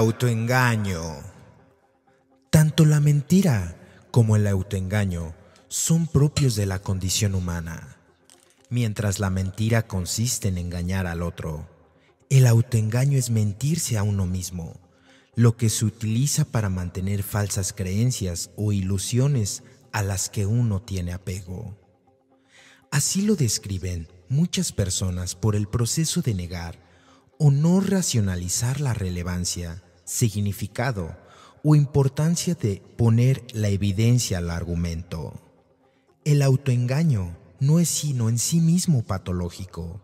autoengaño. Tanto la mentira como el autoengaño son propios de la condición humana. Mientras la mentira consiste en engañar al otro, el autoengaño es mentirse a uno mismo, lo que se utiliza para mantener falsas creencias o ilusiones a las que uno tiene apego. Así lo describen muchas personas por el proceso de negar o no racionalizar la relevancia significado o importancia de poner la evidencia al argumento. El autoengaño no es sino en sí mismo patológico.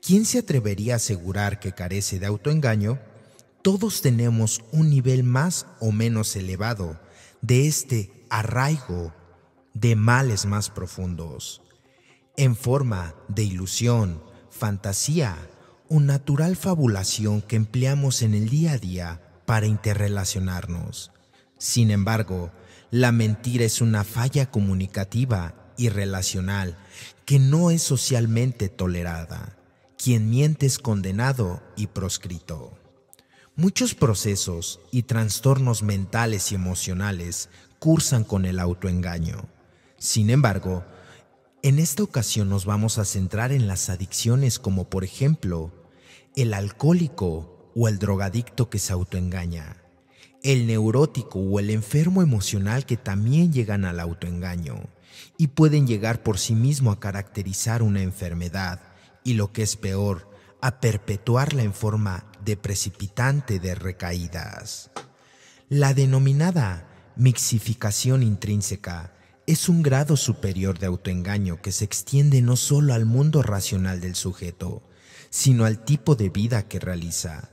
¿Quién se atrevería a asegurar que carece de autoengaño? Todos tenemos un nivel más o menos elevado de este arraigo de males más profundos, en forma de ilusión, fantasía o natural fabulación que empleamos en el día a día para interrelacionarnos. Sin embargo, la mentira es una falla comunicativa y relacional que no es socialmente tolerada. Quien miente es condenado y proscrito. Muchos procesos y trastornos mentales y emocionales cursan con el autoengaño. Sin embargo, en esta ocasión nos vamos a centrar en las adicciones como por ejemplo el alcohólico o el drogadicto que se autoengaña, el neurótico o el enfermo emocional que también llegan al autoengaño y pueden llegar por sí mismo a caracterizar una enfermedad y lo que es peor, a perpetuarla en forma de precipitante de recaídas. La denominada mixificación intrínseca es un grado superior de autoengaño que se extiende no solo al mundo racional del sujeto, sino al tipo de vida que realiza,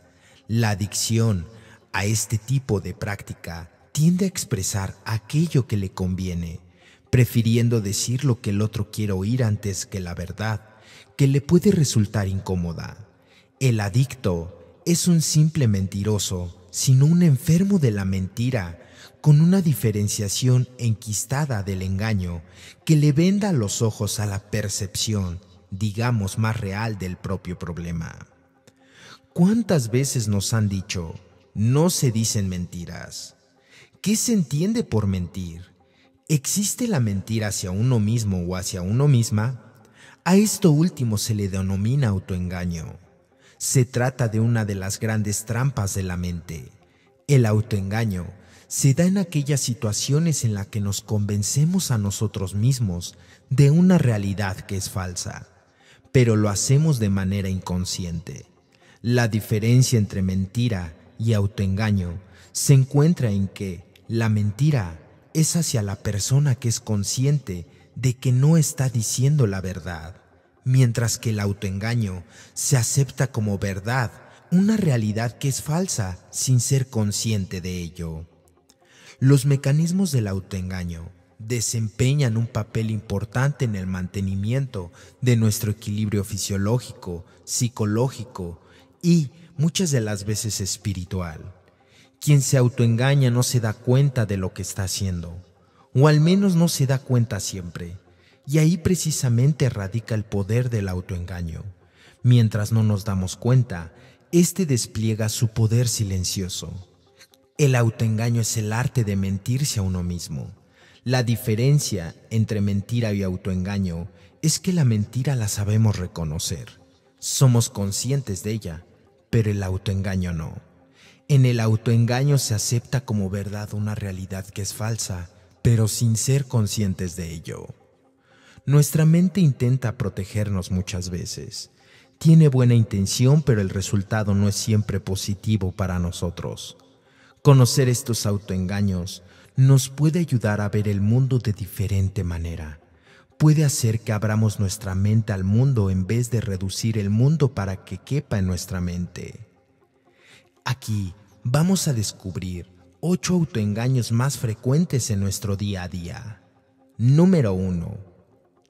la adicción a este tipo de práctica tiende a expresar aquello que le conviene, prefiriendo decir lo que el otro quiere oír antes que la verdad, que le puede resultar incómoda. El adicto es un simple mentiroso, sino un enfermo de la mentira, con una diferenciación enquistada del engaño que le venda los ojos a la percepción, digamos, más real del propio problema. ¿Cuántas veces nos han dicho, no se dicen mentiras? ¿Qué se entiende por mentir? ¿Existe la mentira hacia uno mismo o hacia uno misma? A esto último se le denomina autoengaño. Se trata de una de las grandes trampas de la mente. El autoengaño se da en aquellas situaciones en las que nos convencemos a nosotros mismos de una realidad que es falsa, pero lo hacemos de manera inconsciente. La diferencia entre mentira y autoengaño se encuentra en que la mentira es hacia la persona que es consciente de que no está diciendo la verdad, mientras que el autoengaño se acepta como verdad una realidad que es falsa sin ser consciente de ello. Los mecanismos del autoengaño desempeñan un papel importante en el mantenimiento de nuestro equilibrio fisiológico, psicológico y muchas de las veces espiritual. Quien se autoengaña no se da cuenta de lo que está haciendo, o al menos no se da cuenta siempre. Y ahí precisamente radica el poder del autoengaño. Mientras no nos damos cuenta, este despliega su poder silencioso. El autoengaño es el arte de mentirse a uno mismo. La diferencia entre mentira y autoengaño es que la mentira la sabemos reconocer, somos conscientes de ella pero el autoengaño no. En el autoengaño se acepta como verdad una realidad que es falsa, pero sin ser conscientes de ello. Nuestra mente intenta protegernos muchas veces. Tiene buena intención, pero el resultado no es siempre positivo para nosotros. Conocer estos autoengaños nos puede ayudar a ver el mundo de diferente manera puede hacer que abramos nuestra mente al mundo en vez de reducir el mundo para que quepa en nuestra mente. Aquí vamos a descubrir 8 autoengaños más frecuentes en nuestro día a día. Número 1.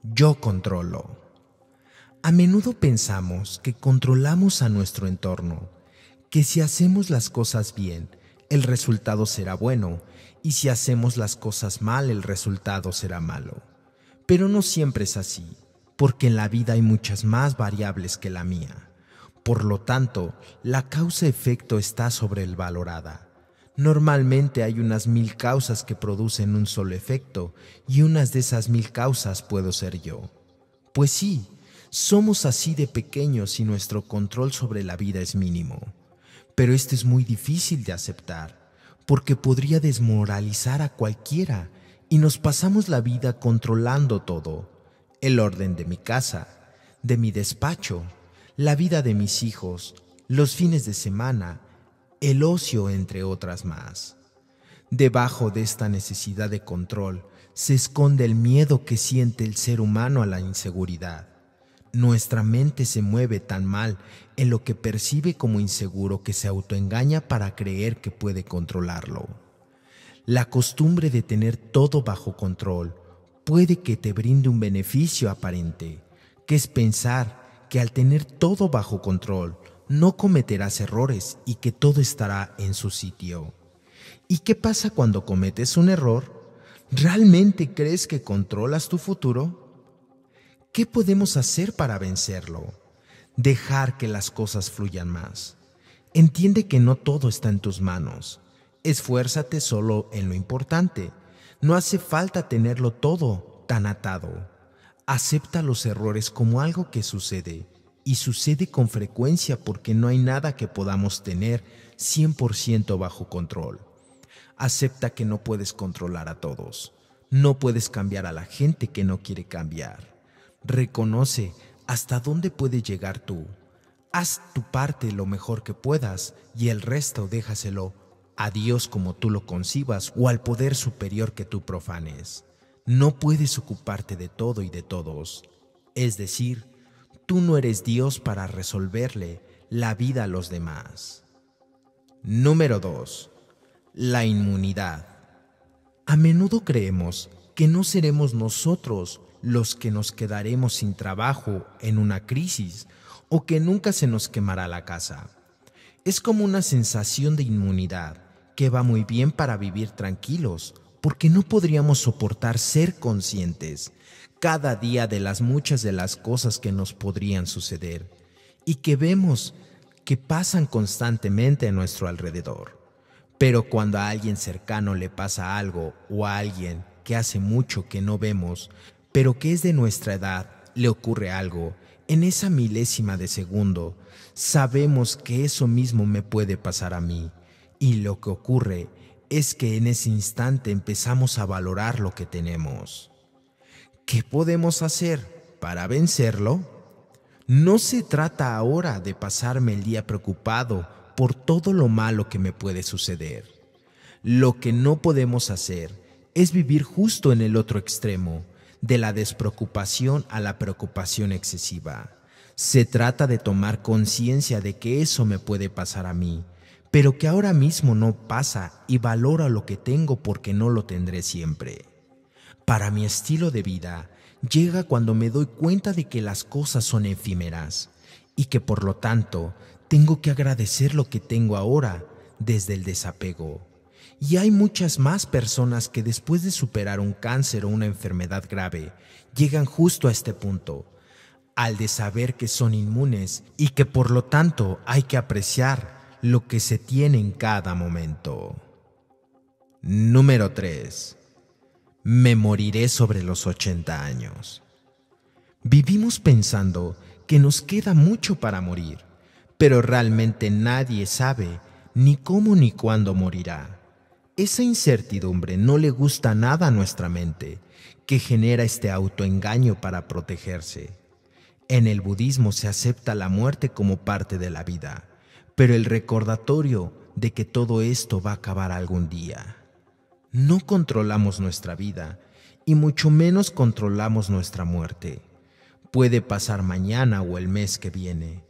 Yo controlo. A menudo pensamos que controlamos a nuestro entorno, que si hacemos las cosas bien, el resultado será bueno, y si hacemos las cosas mal, el resultado será malo. Pero no siempre es así, porque en la vida hay muchas más variables que la mía. Por lo tanto, la causa-efecto está sobrevalorada. Normalmente hay unas mil causas que producen un solo efecto y unas de esas mil causas puedo ser yo. Pues sí, somos así de pequeños y nuestro control sobre la vida es mínimo. Pero esto es muy difícil de aceptar, porque podría desmoralizar a cualquiera y nos pasamos la vida controlando todo, el orden de mi casa, de mi despacho, la vida de mis hijos, los fines de semana, el ocio, entre otras más. Debajo de esta necesidad de control se esconde el miedo que siente el ser humano a la inseguridad. Nuestra mente se mueve tan mal en lo que percibe como inseguro que se autoengaña para creer que puede controlarlo. La costumbre de tener todo bajo control puede que te brinde un beneficio aparente, que es pensar que al tener todo bajo control no cometerás errores y que todo estará en su sitio. ¿Y qué pasa cuando cometes un error? ¿Realmente crees que controlas tu futuro? ¿Qué podemos hacer para vencerlo? Dejar que las cosas fluyan más. Entiende que no todo está en tus manos Esfuérzate solo en lo importante. No hace falta tenerlo todo tan atado. Acepta los errores como algo que sucede, y sucede con frecuencia porque no hay nada que podamos tener 100% bajo control. Acepta que no puedes controlar a todos. No puedes cambiar a la gente que no quiere cambiar. Reconoce hasta dónde puede llegar tú. Haz tu parte lo mejor que puedas y el resto déjaselo a Dios como tú lo concibas o al poder superior que tú profanes. No puedes ocuparte de todo y de todos. Es decir, tú no eres Dios para resolverle la vida a los demás. Número 2. La inmunidad. A menudo creemos que no seremos nosotros los que nos quedaremos sin trabajo en una crisis o que nunca se nos quemará la casa. Es como una sensación de inmunidad que va muy bien para vivir tranquilos, porque no podríamos soportar ser conscientes cada día de las muchas de las cosas que nos podrían suceder y que vemos que pasan constantemente a nuestro alrededor. Pero cuando a alguien cercano le pasa algo o a alguien que hace mucho que no vemos, pero que es de nuestra edad, le ocurre algo, en esa milésima de segundo sabemos que eso mismo me puede pasar a mí. Y lo que ocurre es que en ese instante empezamos a valorar lo que tenemos. ¿Qué podemos hacer para vencerlo? No se trata ahora de pasarme el día preocupado por todo lo malo que me puede suceder. Lo que no podemos hacer es vivir justo en el otro extremo, de la despreocupación a la preocupación excesiva. Se trata de tomar conciencia de que eso me puede pasar a mí, pero que ahora mismo no pasa y valora lo que tengo porque no lo tendré siempre. Para mi estilo de vida, llega cuando me doy cuenta de que las cosas son efímeras y que por lo tanto tengo que agradecer lo que tengo ahora desde el desapego. Y hay muchas más personas que después de superar un cáncer o una enfermedad grave, llegan justo a este punto al de saber que son inmunes y que por lo tanto hay que apreciar lo que se tiene en cada momento. Número 3. Me moriré sobre los 80 años. Vivimos pensando que nos queda mucho para morir, pero realmente nadie sabe ni cómo ni cuándo morirá. Esa incertidumbre no le gusta nada a nuestra mente, que genera este autoengaño para protegerse. En el budismo se acepta la muerte como parte de la vida, pero el recordatorio de que todo esto va a acabar algún día. No controlamos nuestra vida y mucho menos controlamos nuestra muerte. Puede pasar mañana o el mes que viene.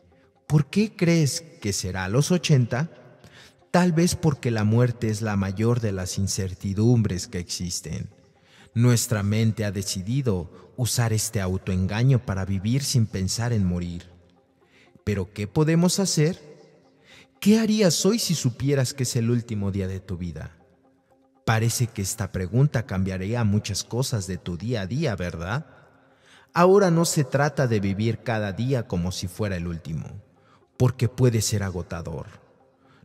¿Por qué crees que será a los 80? Tal vez porque la muerte es la mayor de las incertidumbres que existen. Nuestra mente ha decidido usar este autoengaño para vivir sin pensar en morir. Pero ¿qué podemos hacer? ¿Qué harías hoy si supieras que es el último día de tu vida? Parece que esta pregunta cambiaría muchas cosas de tu día a día, ¿verdad? Ahora no se trata de vivir cada día como si fuera el último, porque puede ser agotador.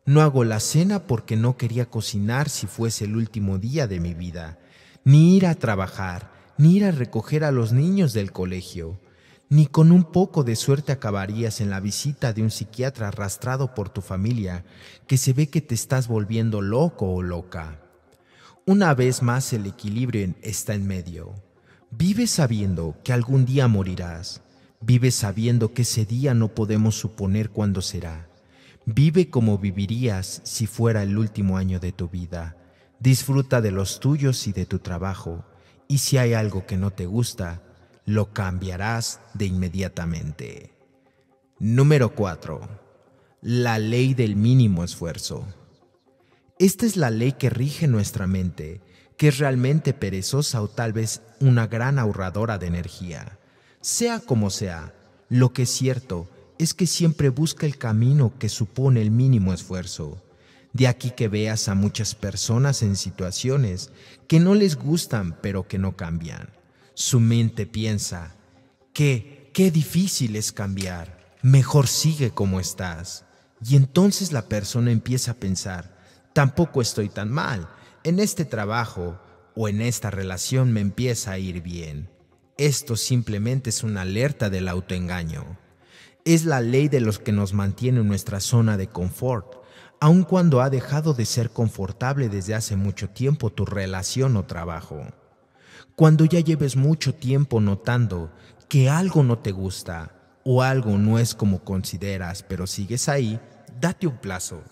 No hago la cena porque no quería cocinar si fuese el último día de mi vida ni ir a trabajar, ni ir a recoger a los niños del colegio, ni con un poco de suerte acabarías en la visita de un psiquiatra arrastrado por tu familia, que se ve que te estás volviendo loco o loca. Una vez más el equilibrio está en medio. Vive sabiendo que algún día morirás. Vive sabiendo que ese día no podemos suponer cuándo será. Vive como vivirías si fuera el último año de tu vida Disfruta de los tuyos y de tu trabajo, y si hay algo que no te gusta, lo cambiarás de inmediatamente. Número 4. La ley del mínimo esfuerzo. Esta es la ley que rige nuestra mente, que es realmente perezosa o tal vez una gran ahorradora de energía. Sea como sea, lo que es cierto es que siempre busca el camino que supone el mínimo esfuerzo. De aquí que veas a muchas personas en situaciones que no les gustan pero que no cambian. Su mente piensa que qué difícil es cambiar, mejor sigue como estás. Y entonces la persona empieza a pensar, tampoco estoy tan mal, en este trabajo o en esta relación me empieza a ir bien. Esto simplemente es una alerta del autoengaño. Es la ley de los que nos mantiene en nuestra zona de confort aun cuando ha dejado de ser confortable desde hace mucho tiempo tu relación o trabajo. Cuando ya lleves mucho tiempo notando que algo no te gusta o algo no es como consideras, pero sigues ahí, date un plazo.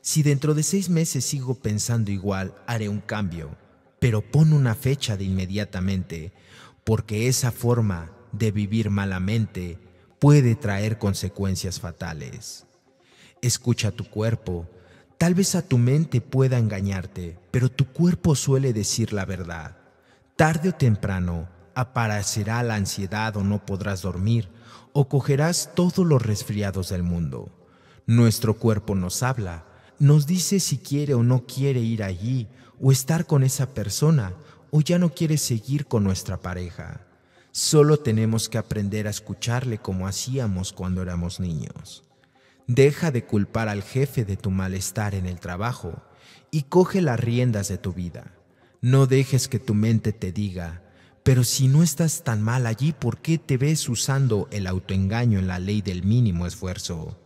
Si dentro de seis meses sigo pensando igual, haré un cambio, pero pon una fecha de inmediatamente, porque esa forma de vivir malamente puede traer consecuencias fatales. Escucha a tu cuerpo. Tal vez a tu mente pueda engañarte, pero tu cuerpo suele decir la verdad. Tarde o temprano aparecerá la ansiedad o no podrás dormir o cogerás todos los resfriados del mundo. Nuestro cuerpo nos habla, nos dice si quiere o no quiere ir allí o estar con esa persona o ya no quiere seguir con nuestra pareja. Solo tenemos que aprender a escucharle como hacíamos cuando éramos niños. Deja de culpar al jefe de tu malestar en el trabajo y coge las riendas de tu vida. No dejes que tu mente te diga, pero si no estás tan mal allí, ¿por qué te ves usando el autoengaño en la ley del mínimo esfuerzo?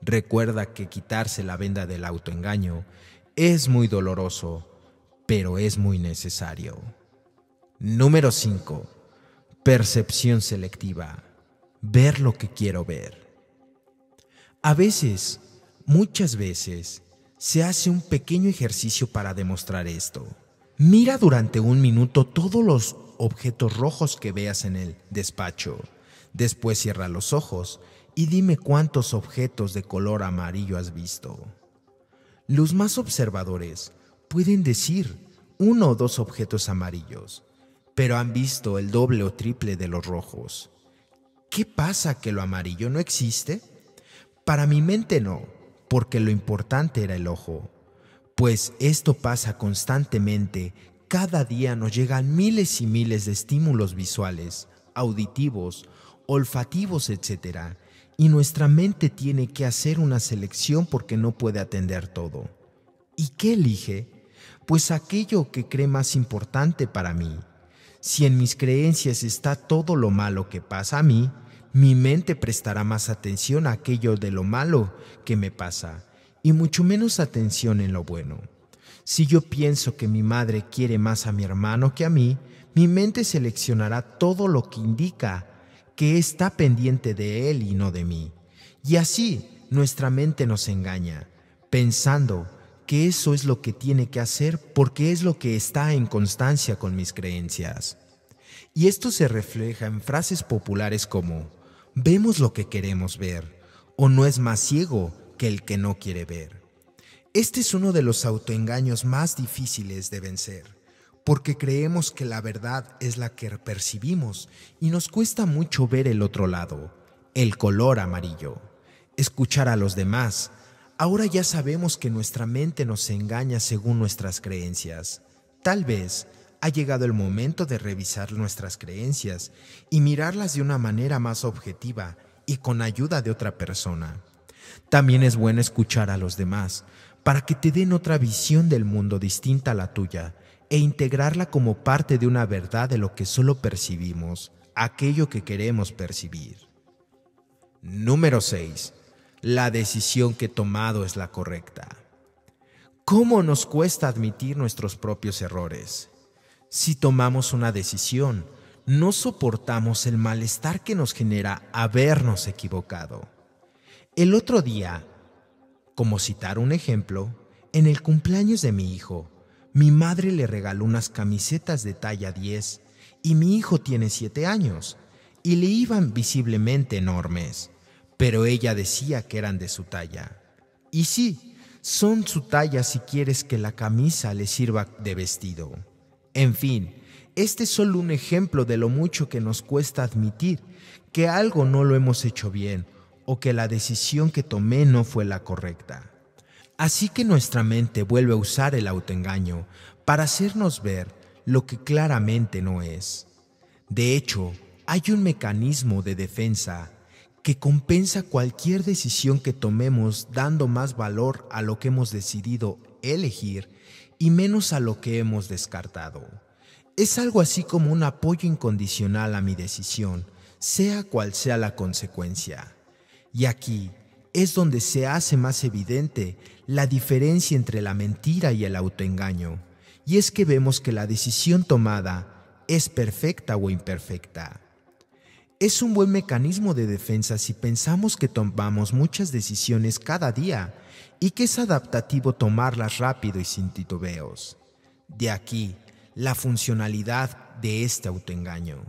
Recuerda que quitarse la venda del autoengaño es muy doloroso, pero es muy necesario. Número 5. Percepción selectiva. Ver lo que quiero ver. A veces, muchas veces, se hace un pequeño ejercicio para demostrar esto. Mira durante un minuto todos los objetos rojos que veas en el despacho. Después cierra los ojos y dime cuántos objetos de color amarillo has visto. Los más observadores pueden decir uno o dos objetos amarillos, pero han visto el doble o triple de los rojos. ¿Qué pasa que lo amarillo no existe? Para mi mente no, porque lo importante era el ojo. Pues esto pasa constantemente, cada día nos llegan miles y miles de estímulos visuales, auditivos, olfativos, etc. Y nuestra mente tiene que hacer una selección porque no puede atender todo. ¿Y qué elige? Pues aquello que cree más importante para mí. Si en mis creencias está todo lo malo que pasa a mí, mi mente prestará más atención a aquello de lo malo que me pasa y mucho menos atención en lo bueno. Si yo pienso que mi madre quiere más a mi hermano que a mí, mi mente seleccionará todo lo que indica que está pendiente de él y no de mí. Y así nuestra mente nos engaña, pensando que eso es lo que tiene que hacer porque es lo que está en constancia con mis creencias. Y esto se refleja en frases populares como, vemos lo que queremos ver, o no es más ciego que el que no quiere ver. Este es uno de los autoengaños más difíciles de vencer, porque creemos que la verdad es la que percibimos y nos cuesta mucho ver el otro lado, el color amarillo, escuchar a los demás. Ahora ya sabemos que nuestra mente nos engaña según nuestras creencias. Tal vez ha llegado el momento de revisar nuestras creencias y mirarlas de una manera más objetiva y con ayuda de otra persona. También es bueno escuchar a los demás para que te den otra visión del mundo distinta a la tuya e integrarla como parte de una verdad de lo que solo percibimos, aquello que queremos percibir. Número 6. La decisión que he tomado es la correcta. ¿Cómo nos cuesta admitir nuestros propios errores? Si tomamos una decisión, no soportamos el malestar que nos genera habernos equivocado. El otro día, como citar un ejemplo, en el cumpleaños de mi hijo, mi madre le regaló unas camisetas de talla 10 y mi hijo tiene 7 años y le iban visiblemente enormes, pero ella decía que eran de su talla. Y sí, son su talla si quieres que la camisa le sirva de vestido. En fin, este es solo un ejemplo de lo mucho que nos cuesta admitir que algo no lo hemos hecho bien o que la decisión que tomé no fue la correcta. Así que nuestra mente vuelve a usar el autoengaño para hacernos ver lo que claramente no es. De hecho, hay un mecanismo de defensa que compensa cualquier decisión que tomemos dando más valor a lo que hemos decidido elegir y menos a lo que hemos descartado. Es algo así como un apoyo incondicional a mi decisión, sea cual sea la consecuencia. Y aquí es donde se hace más evidente la diferencia entre la mentira y el autoengaño, y es que vemos que la decisión tomada es perfecta o imperfecta. Es un buen mecanismo de defensa si pensamos que tomamos muchas decisiones cada día y que es adaptativo tomarlas rápido y sin titubeos. De aquí la funcionalidad de este autoengaño.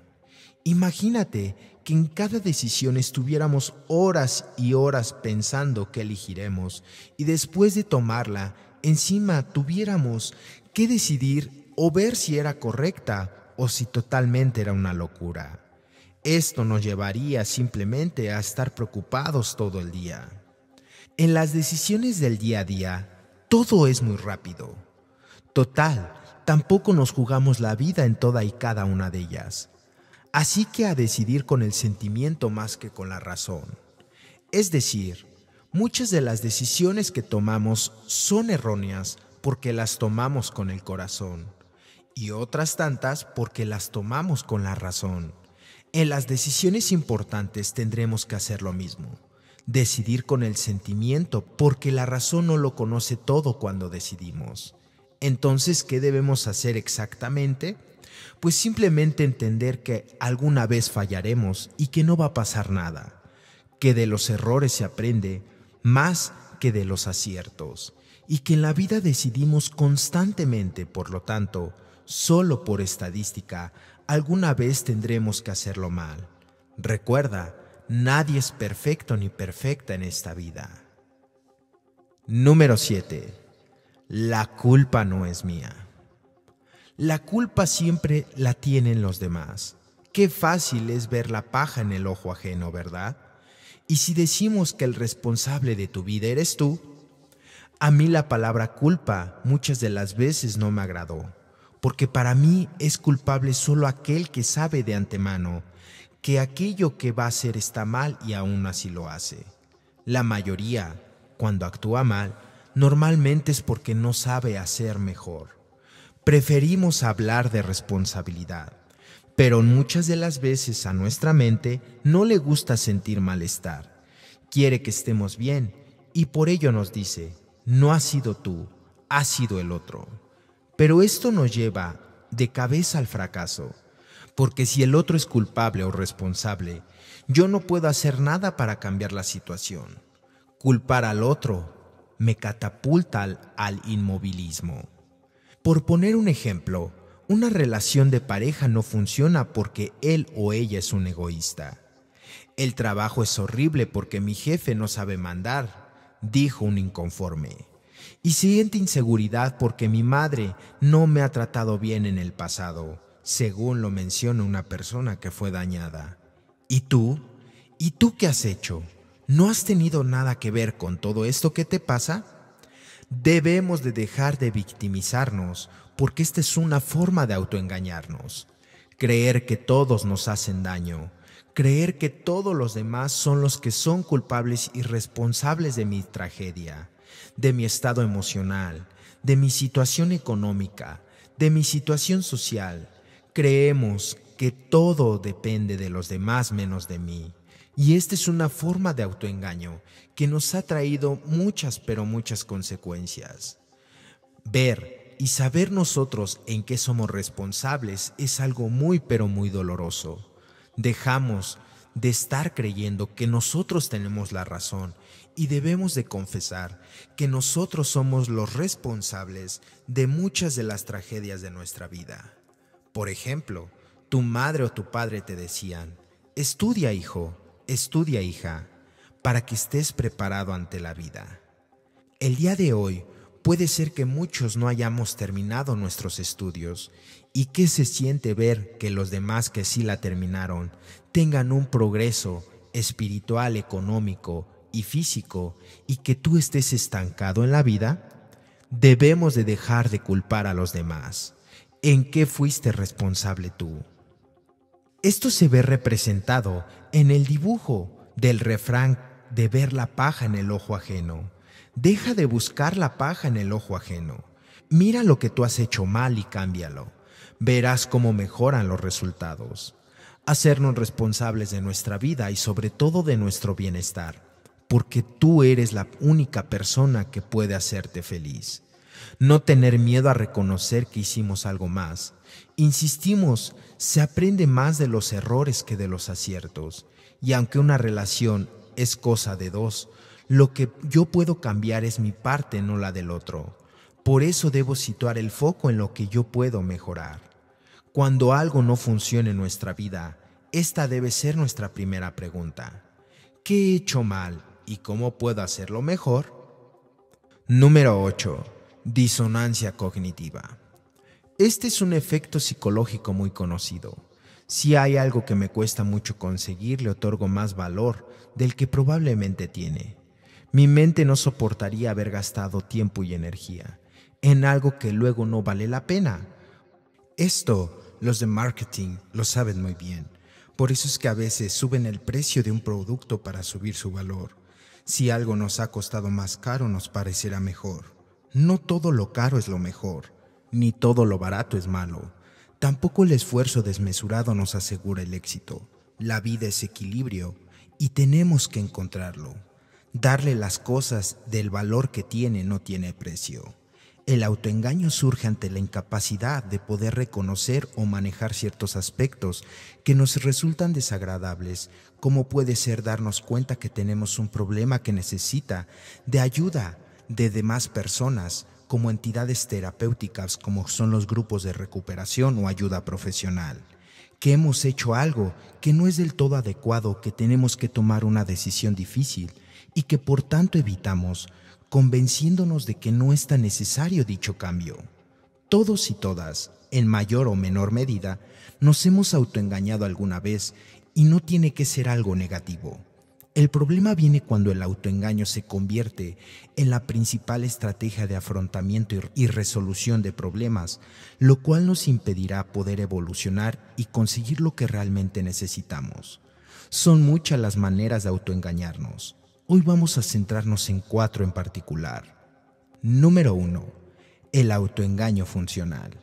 Imagínate que en cada decisión estuviéramos horas y horas pensando qué elegiremos y después de tomarla, encima tuviéramos que decidir o ver si era correcta o si totalmente era una locura. Esto nos llevaría simplemente a estar preocupados todo el día. En las decisiones del día a día, todo es muy rápido. Total, tampoco nos jugamos la vida en toda y cada una de ellas. Así que a decidir con el sentimiento más que con la razón. Es decir, muchas de las decisiones que tomamos son erróneas porque las tomamos con el corazón y otras tantas porque las tomamos con la razón. En las decisiones importantes tendremos que hacer lo mismo decidir con el sentimiento, porque la razón no lo conoce todo cuando decidimos. Entonces, ¿qué debemos hacer exactamente? Pues simplemente entender que alguna vez fallaremos y que no va a pasar nada, que de los errores se aprende más que de los aciertos, y que en la vida decidimos constantemente, por lo tanto, solo por estadística, alguna vez tendremos que hacerlo mal. Recuerda, Nadie es perfecto ni perfecta en esta vida. Número 7. La culpa no es mía. La culpa siempre la tienen los demás. Qué fácil es ver la paja en el ojo ajeno, ¿verdad? Y si decimos que el responsable de tu vida eres tú, a mí la palabra culpa muchas de las veces no me agradó, porque para mí es culpable solo aquel que sabe de antemano que aquello que va a hacer está mal y aún así lo hace. La mayoría, cuando actúa mal, normalmente es porque no sabe hacer mejor. Preferimos hablar de responsabilidad, pero muchas de las veces a nuestra mente no le gusta sentir malestar. Quiere que estemos bien y por ello nos dice, no has sido tú, has sido el otro. Pero esto nos lleva de cabeza al fracaso porque si el otro es culpable o responsable, yo no puedo hacer nada para cambiar la situación. Culpar al otro me catapulta al, inmovilismo. Por poner un ejemplo, una relación de pareja no funciona porque él o ella es un egoísta. El trabajo es horrible porque mi jefe no sabe mandar, dijo un inconforme. Y siente inseguridad porque mi madre no me ha tratado bien en el pasado según lo menciona una persona que fue dañada. ¿Y tú? ¿Y tú qué has hecho? ¿No has tenido nada que ver con todo esto que te pasa? Debemos de dejar de victimizarnos porque esta es una forma de autoengañarnos. Creer que todos nos hacen daño, creer que todos los demás son los que son culpables y responsables de mi tragedia, de mi estado emocional, de mi situación económica, de mi situación social, Creemos que todo depende de los demás menos de mí. Y esta es una forma de autoengaño que nos ha traído muchas pero muchas consecuencias. Ver y saber nosotros en qué somos responsables es algo muy pero muy doloroso. Dejamos de estar creyendo que nosotros tenemos la razón y debemos de confesar que nosotros somos los responsables de muchas de las tragedias de nuestra vida. Por ejemplo, tu madre o tu padre te decían, estudia hijo, estudia hija, para que estés preparado ante la vida. El día de hoy puede ser que muchos no hayamos terminado nuestros estudios y que se siente ver que los demás que sí la terminaron tengan un progreso espiritual, económico y físico y que tú estés estancado en la vida, debemos de dejar de culpar a los demás en qué fuiste responsable tú. Esto se ve representado en el dibujo del refrán de ver la paja en el ojo ajeno. Deja de buscar la paja en el ojo ajeno. Mira lo que tú has hecho mal y cámbialo. Verás cómo mejoran los resultados. Hacernos responsables de nuestra vida y sobre todo de nuestro bienestar, porque tú eres la única persona que puede hacerte feliz no tener miedo a reconocer que hicimos algo más. Insistimos, se aprende más de los errores que de los aciertos, y aunque una relación es cosa de dos, lo que yo puedo cambiar es mi parte, no la del otro. Por eso debo situar el foco en lo que yo puedo mejorar. Cuando algo no funcione en nuestra vida, esta debe ser nuestra primera pregunta. ¿Qué he hecho mal y cómo puedo hacerlo mejor? Número 8 Disonancia cognitiva. Este es un efecto psicológico muy conocido. Si hay algo que me cuesta mucho conseguir, le otorgo más valor del que probablemente tiene. Mi mente no soportaría haber gastado tiempo y energía en algo que luego no vale la pena. Esto los de marketing lo saben muy bien. Por eso es que a veces suben el precio de un producto para subir su valor. Si algo nos ha costado más caro, nos parecerá mejor. No todo lo caro es lo mejor, ni todo lo barato es malo. Tampoco el esfuerzo desmesurado nos asegura el éxito. La vida es equilibrio y tenemos que encontrarlo. Darle las cosas del valor que tiene no tiene precio. El autoengaño surge ante la incapacidad de poder reconocer o manejar ciertos aspectos que nos resultan desagradables, como puede ser darnos cuenta que tenemos un problema que necesita de ayuda de demás personas como entidades terapéuticas como son los grupos de recuperación o ayuda profesional, que hemos hecho algo que no es del todo adecuado, que tenemos que tomar una decisión difícil y que por tanto evitamos, convenciéndonos de que no es tan necesario dicho cambio. Todos y todas, en mayor o menor medida, nos hemos autoengañado alguna vez y no tiene que ser algo negativo. El problema viene cuando el autoengaño se convierte en la principal estrategia de afrontamiento y resolución de problemas, lo cual nos impedirá poder evolucionar y conseguir lo que realmente necesitamos. Son muchas las maneras de autoengañarnos. Hoy vamos a centrarnos en cuatro en particular. Número 1. El autoengaño funcional.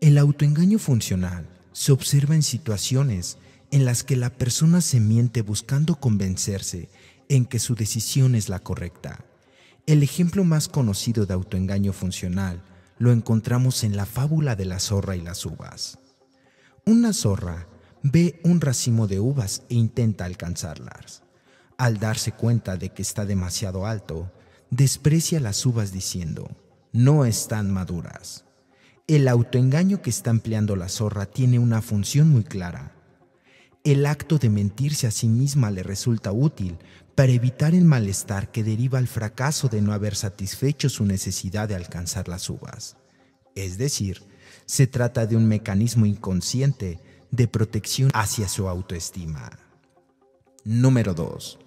El autoengaño funcional se observa en situaciones en las que la persona se miente buscando convencerse en que su decisión es la correcta. El ejemplo más conocido de autoengaño funcional lo encontramos en la fábula de la zorra y las uvas. Una zorra ve un racimo de uvas e intenta alcanzarlas. Al darse cuenta de que está demasiado alto, desprecia las uvas diciendo, no están maduras. El autoengaño que está empleando la zorra tiene una función muy clara, el acto de mentirse a sí misma le resulta útil para evitar el malestar que deriva al fracaso de no haber satisfecho su necesidad de alcanzar las uvas. Es decir, se trata de un mecanismo inconsciente de protección hacia su autoestima. Número 2.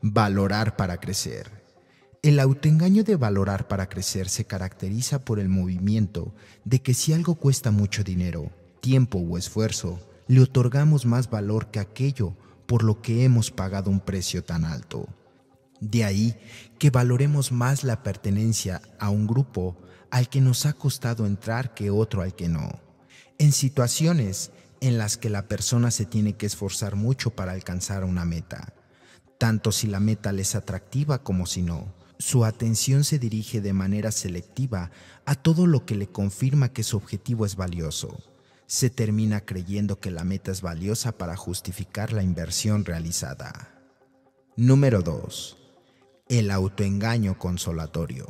Valorar para crecer. El autoengaño de valorar para crecer se caracteriza por el movimiento de que si algo cuesta mucho dinero, tiempo o esfuerzo, le otorgamos más valor que aquello por lo que hemos pagado un precio tan alto. De ahí que valoremos más la pertenencia a un grupo al que nos ha costado entrar que otro al que no. En situaciones en las que la persona se tiene que esforzar mucho para alcanzar una meta, tanto si la meta le es atractiva como si no. Su atención se dirige de manera selectiva a todo lo que le confirma que su objetivo es valioso se termina creyendo que la meta es valiosa para justificar la inversión realizada. Número 2. El autoengaño consolatorio.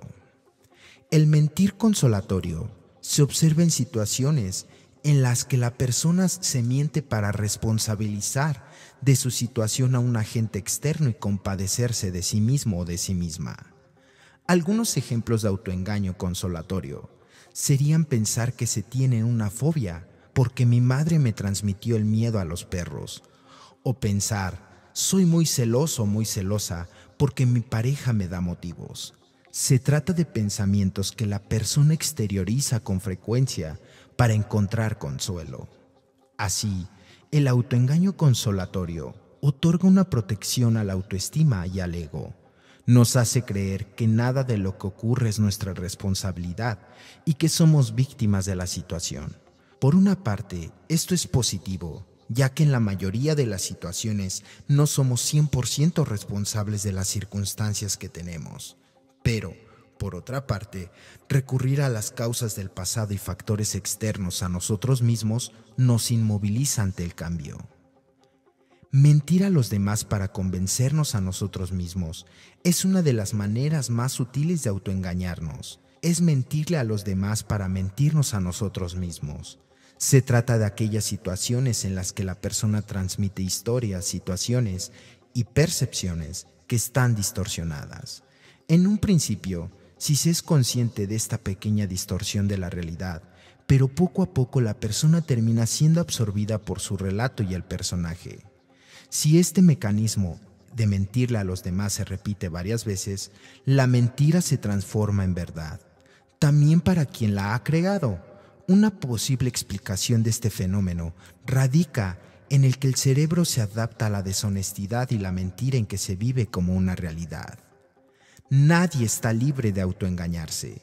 El mentir consolatorio se observa en situaciones en las que la persona se miente para responsabilizar de su situación a un agente externo y compadecerse de sí mismo o de sí misma. Algunos ejemplos de autoengaño consolatorio serían pensar que se tiene una fobia porque mi madre me transmitió el miedo a los perros. O pensar, soy muy celoso o muy celosa porque mi pareja me da motivos. Se trata de pensamientos que la persona exterioriza con frecuencia para encontrar consuelo. Así, el autoengaño consolatorio otorga una protección a la autoestima y al ego. Nos hace creer que nada de lo que ocurre es nuestra responsabilidad y que somos víctimas de la situación. Por una parte, esto es positivo, ya que en la mayoría de las situaciones no somos 100% responsables de las circunstancias que tenemos. Pero, por otra parte, recurrir a las causas del pasado y factores externos a nosotros mismos nos inmoviliza ante el cambio. Mentir a los demás para convencernos a nosotros mismos es una de las maneras más sutiles de autoengañarnos. Es mentirle a los demás para mentirnos a nosotros mismos. Se trata de aquellas situaciones en las que la persona transmite historias, situaciones y percepciones que están distorsionadas. En un principio, si se es consciente de esta pequeña distorsión de la realidad, pero poco a poco la persona termina siendo absorbida por su relato y el personaje. Si este mecanismo de mentirle a los demás se repite varias veces, la mentira se transforma en verdad, también para quien la ha creado una posible explicación de este fenómeno radica en el que el cerebro se adapta a la deshonestidad y la mentira en que se vive como una realidad. Nadie está libre de autoengañarse.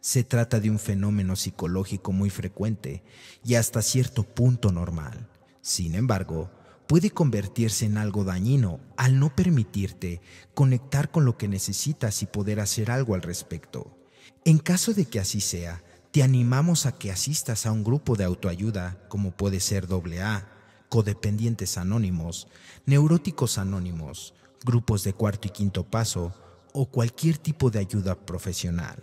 Se trata de un fenómeno psicológico muy frecuente y hasta cierto punto normal. Sin embargo, puede convertirse en algo dañino al no permitirte conectar con lo que necesitas y poder hacer algo al respecto. En caso de que así sea, te animamos a que asistas a un grupo de autoayuda como puede ser AA, codependientes anónimos, neuróticos anónimos, grupos de cuarto y quinto paso o cualquier tipo de ayuda profesional.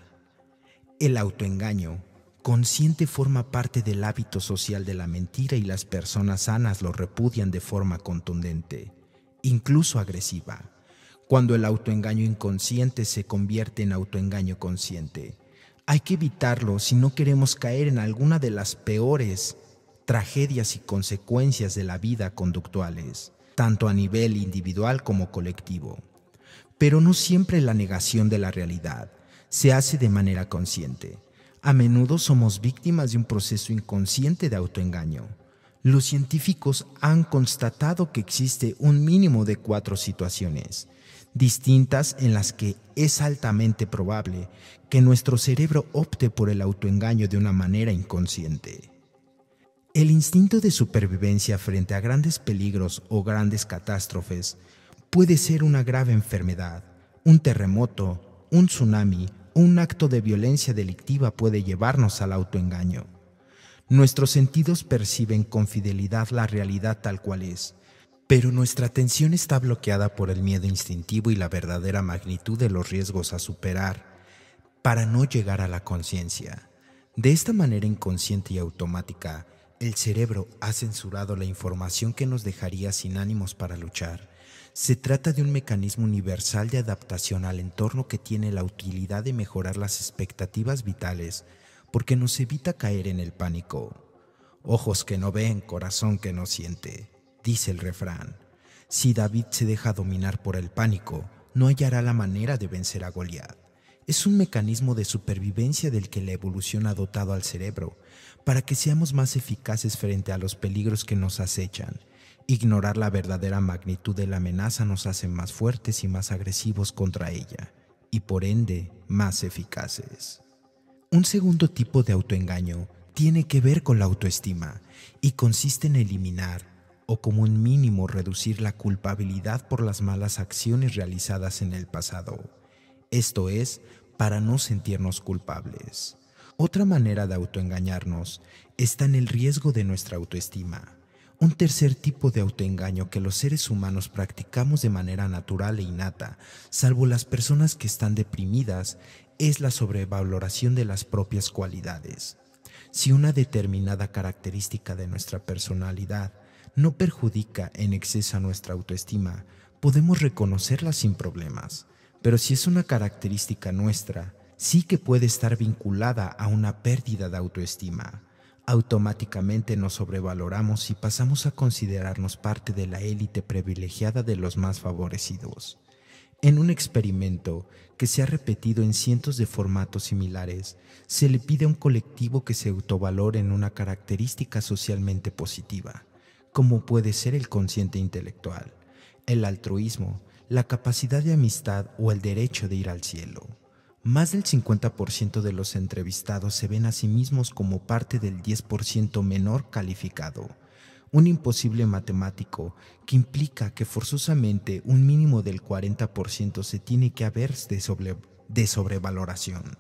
El autoengaño consciente forma parte del hábito social de la mentira y las personas sanas lo repudian de forma contundente, incluso agresiva, cuando el autoengaño inconsciente se convierte en autoengaño consciente hay que evitarlo si no queremos caer en alguna de las peores tragedias y consecuencias de la vida conductuales, tanto a nivel individual como colectivo. Pero no siempre la negación de la realidad se hace de manera consciente. A menudo somos víctimas de un proceso inconsciente de autoengaño. Los científicos han constatado que existe un mínimo de cuatro situaciones distintas en las que es altamente probable que nuestro cerebro opte por el autoengaño de una manera inconsciente. El instinto de supervivencia frente a grandes peligros o grandes catástrofes puede ser una grave enfermedad, un terremoto, un tsunami, un acto de violencia delictiva puede llevarnos al autoengaño. Nuestros sentidos perciben con fidelidad la realidad tal cual es, pero nuestra atención está bloqueada por el miedo instintivo y la verdadera magnitud de los riesgos a superar para no llegar a la conciencia. De esta manera inconsciente y automática, el cerebro ha censurado la información que nos dejaría sin ánimos para luchar. Se trata de un mecanismo universal de adaptación al entorno que tiene la utilidad de mejorar las expectativas vitales porque nos evita caer en el pánico. Ojos que no ven, corazón que no siente dice el refrán. Si David se deja dominar por el pánico, no hallará la manera de vencer a Goliat. Es un mecanismo de supervivencia del que la evolución ha dotado al cerebro para que seamos más eficaces frente a los peligros que nos acechan. Ignorar la verdadera magnitud de la amenaza nos hace más fuertes y más agresivos contra ella, y por ende más eficaces. Un segundo tipo de autoengaño tiene que ver con la autoestima y consiste en eliminar o como un mínimo reducir la culpabilidad por las malas acciones realizadas en el pasado. Esto es, para no sentirnos culpables. Otra manera de autoengañarnos está en el riesgo de nuestra autoestima. Un tercer tipo de autoengaño que los seres humanos practicamos de manera natural e innata, salvo las personas que están deprimidas, es la sobrevaloración de las propias cualidades. Si una determinada característica de nuestra personalidad no perjudica en exceso a nuestra autoestima, podemos reconocerla sin problemas, pero si es una característica nuestra, sí que puede estar vinculada a una pérdida de autoestima. Automáticamente nos sobrevaloramos y pasamos a considerarnos parte de la élite privilegiada de los más favorecidos. En un experimento que se ha repetido en cientos de formatos similares, se le pide a un colectivo que se autovalore en una característica socialmente positiva como puede ser el consciente intelectual, el altruismo, la capacidad de amistad o el derecho de ir al cielo. Más del 50% de los entrevistados se ven a sí mismos como parte del 10% menor calificado, un imposible matemático que implica que forzosamente un mínimo del 40% se tiene que haber de, de sobrevaloración.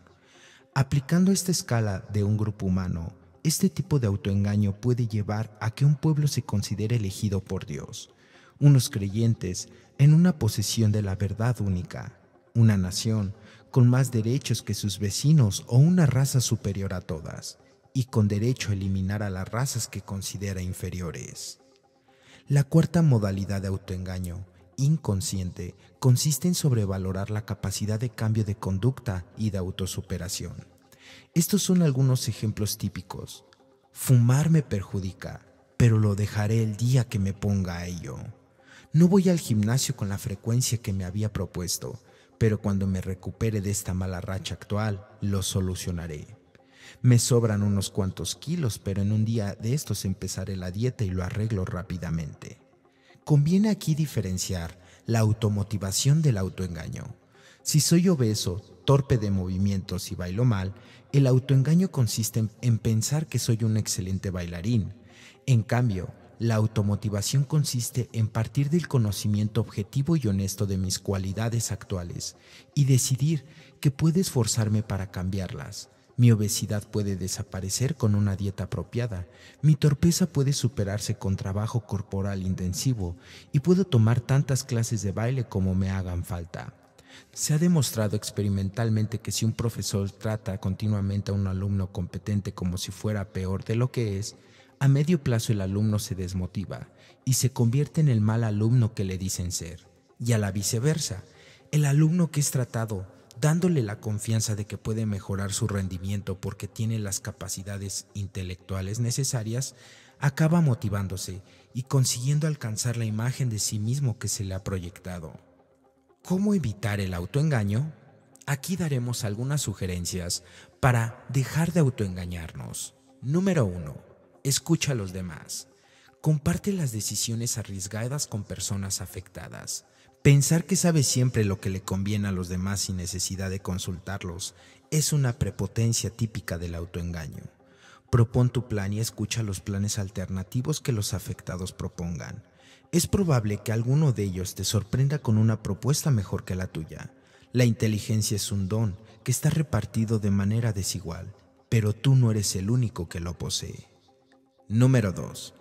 Aplicando esta escala de un grupo humano, este tipo de autoengaño puede llevar a que un pueblo se considere elegido por Dios, unos creyentes en una posesión de la verdad única, una nación con más derechos que sus vecinos o una raza superior a todas, y con derecho a eliminar a las razas que considera inferiores. La cuarta modalidad de autoengaño inconsciente consiste en sobrevalorar la capacidad de cambio de conducta y de autosuperación. Estos son algunos ejemplos típicos. Fumar me perjudica, pero lo dejaré el día que me ponga a ello. No voy al gimnasio con la frecuencia que me había propuesto, pero cuando me recupere de esta mala racha actual, lo solucionaré. Me sobran unos cuantos kilos, pero en un día de estos empezaré la dieta y lo arreglo rápidamente. Conviene aquí diferenciar la automotivación del autoengaño. Si soy obeso, torpe de movimientos y bailo mal, el autoengaño consiste en pensar que soy un excelente bailarín. En cambio, la automotivación consiste en partir del conocimiento objetivo y honesto de mis cualidades actuales y decidir que puedo esforzarme para cambiarlas. Mi obesidad puede desaparecer con una dieta apropiada, mi torpeza puede superarse con trabajo corporal intensivo y puedo tomar tantas clases de baile como me hagan falta. Se ha demostrado experimentalmente que si un profesor trata continuamente a un alumno competente como si fuera peor de lo que es, a medio plazo el alumno se desmotiva y se convierte en el mal alumno que le dicen ser, y a la viceversa, el alumno que es tratado dándole la confianza de que puede mejorar su rendimiento porque tiene las capacidades intelectuales necesarias, acaba motivándose y consiguiendo alcanzar la imagen de sí mismo que se le ha proyectado. ¿Cómo evitar el autoengaño? Aquí daremos algunas sugerencias para dejar de autoengañarnos. Número 1. Escucha a los demás. Comparte las decisiones arriesgadas con personas afectadas. Pensar que sabe siempre lo que le conviene a los demás sin necesidad de consultarlos es una prepotencia típica del autoengaño. Propon tu plan y escucha los planes alternativos que los afectados propongan. Es probable que alguno de ellos te sorprenda con una propuesta mejor que la tuya. La inteligencia es un don que está repartido de manera desigual, pero tú no eres el único que lo posee. Número 2.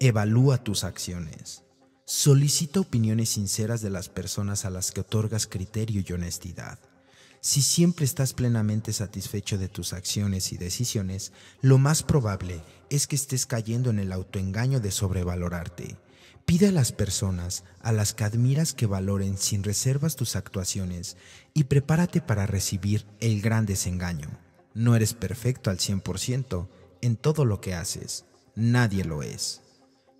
Evalúa tus acciones. Solicita opiniones sinceras de las personas a las que otorgas criterio y honestidad. Si siempre estás plenamente satisfecho de tus acciones y decisiones, lo más probable es que estés cayendo en el autoengaño de sobrevalorarte Pide a las personas a las que admiras que valoren sin reservas tus actuaciones y prepárate para recibir el gran desengaño. No eres perfecto al 100% en todo lo que haces. Nadie lo es.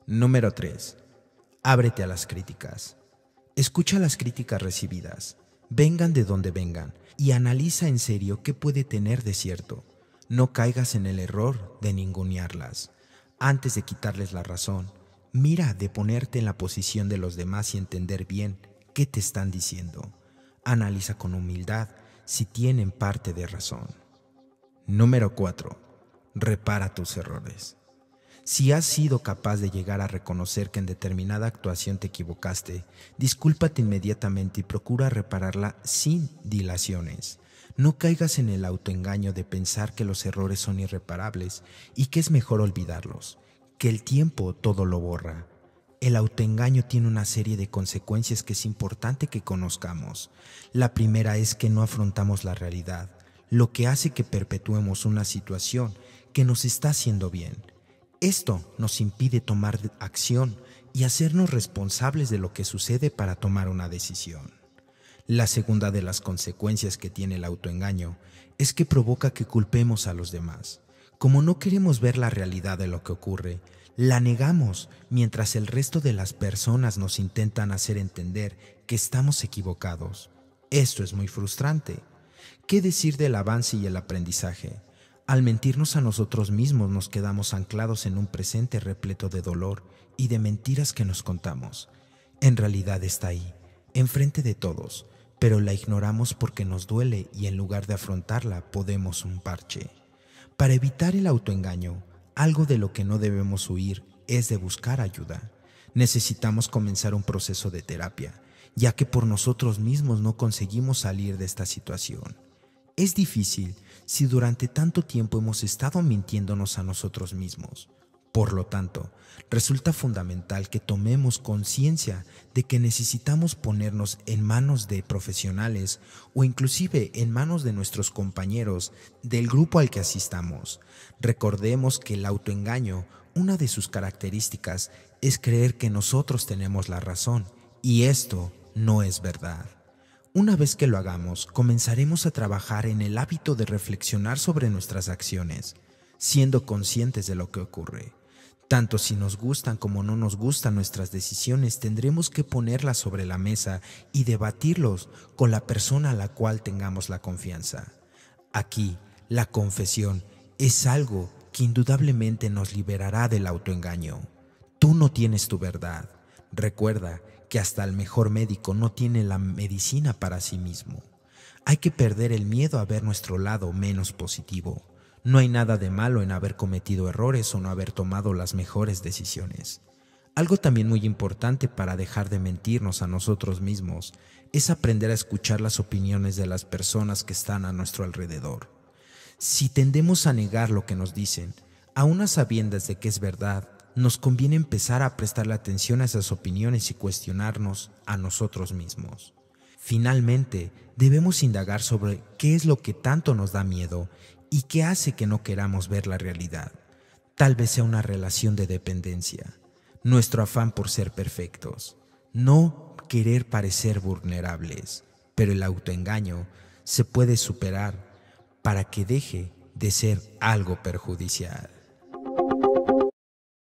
Número 3. Ábrete a las críticas. Escucha las críticas recibidas, vengan de donde vengan, y analiza en serio qué puede tener de cierto. No caigas en el error de ningunearlas. Antes de quitarles la razón, Mira de ponerte en la posición de los demás y entender bien qué te están diciendo. Analiza con humildad si tienen parte de razón. Número 4. Repara tus errores. Si has sido capaz de llegar a reconocer que en determinada actuación te equivocaste, discúlpate inmediatamente y procura repararla sin dilaciones. No caigas en el autoengaño de pensar que los errores son irreparables y que es mejor olvidarlos que el tiempo todo lo borra. El autoengaño tiene una serie de consecuencias que es importante que conozcamos. La primera es que no afrontamos la realidad, lo que hace que perpetuemos una situación que nos está haciendo bien. Esto nos impide tomar acción y hacernos responsables de lo que sucede para tomar una decisión. La segunda de las consecuencias que tiene el autoengaño es que provoca que culpemos a los demás. Como no queremos ver la realidad de lo que ocurre, la negamos mientras el resto de las personas nos intentan hacer entender que estamos equivocados. Esto es muy frustrante. ¿Qué decir del avance y el aprendizaje? Al mentirnos a nosotros mismos nos quedamos anclados en un presente repleto de dolor y de mentiras que nos contamos. En realidad está ahí, enfrente de todos, pero la ignoramos porque nos duele y en lugar de afrontarla podemos un parche. Para evitar el autoengaño, algo de lo que no debemos huir es de buscar ayuda. Necesitamos comenzar un proceso de terapia, ya que por nosotros mismos no conseguimos salir de esta situación. Es difícil si durante tanto tiempo hemos estado mintiéndonos a nosotros mismos. Por lo tanto, resulta fundamental que tomemos conciencia de que necesitamos ponernos en manos de profesionales o inclusive en manos de nuestros compañeros del grupo al que asistamos. Recordemos que el autoengaño, una de sus características, es creer que nosotros tenemos la razón y esto no es verdad. Una vez que lo hagamos, comenzaremos a trabajar en el hábito de reflexionar sobre nuestras acciones, siendo conscientes de lo que ocurre tanto si nos gustan como no nos gustan nuestras decisiones, tendremos que ponerlas sobre la mesa y debatirlos con la persona a la cual tengamos la confianza. Aquí, la confesión es algo que indudablemente nos liberará del autoengaño. Tú no tienes tu verdad. Recuerda que hasta el mejor médico no tiene la medicina para sí mismo. Hay que perder el miedo a ver nuestro lado menos positivo no hay nada de malo en haber cometido errores o no haber tomado las mejores decisiones. Algo también muy importante para dejar de mentirnos a nosotros mismos es aprender a escuchar las opiniones de las personas que están a nuestro alrededor. Si tendemos a negar lo que nos dicen, aún a sabiendas de que es verdad, nos conviene empezar a prestarle atención a esas opiniones y cuestionarnos a nosotros mismos. Finalmente, debemos indagar sobre qué es lo que tanto nos da miedo y qué hace que no queramos ver la realidad. Tal vez sea una relación de dependencia, nuestro afán por ser perfectos, no querer parecer vulnerables, pero el autoengaño se puede superar para que deje de ser algo perjudicial.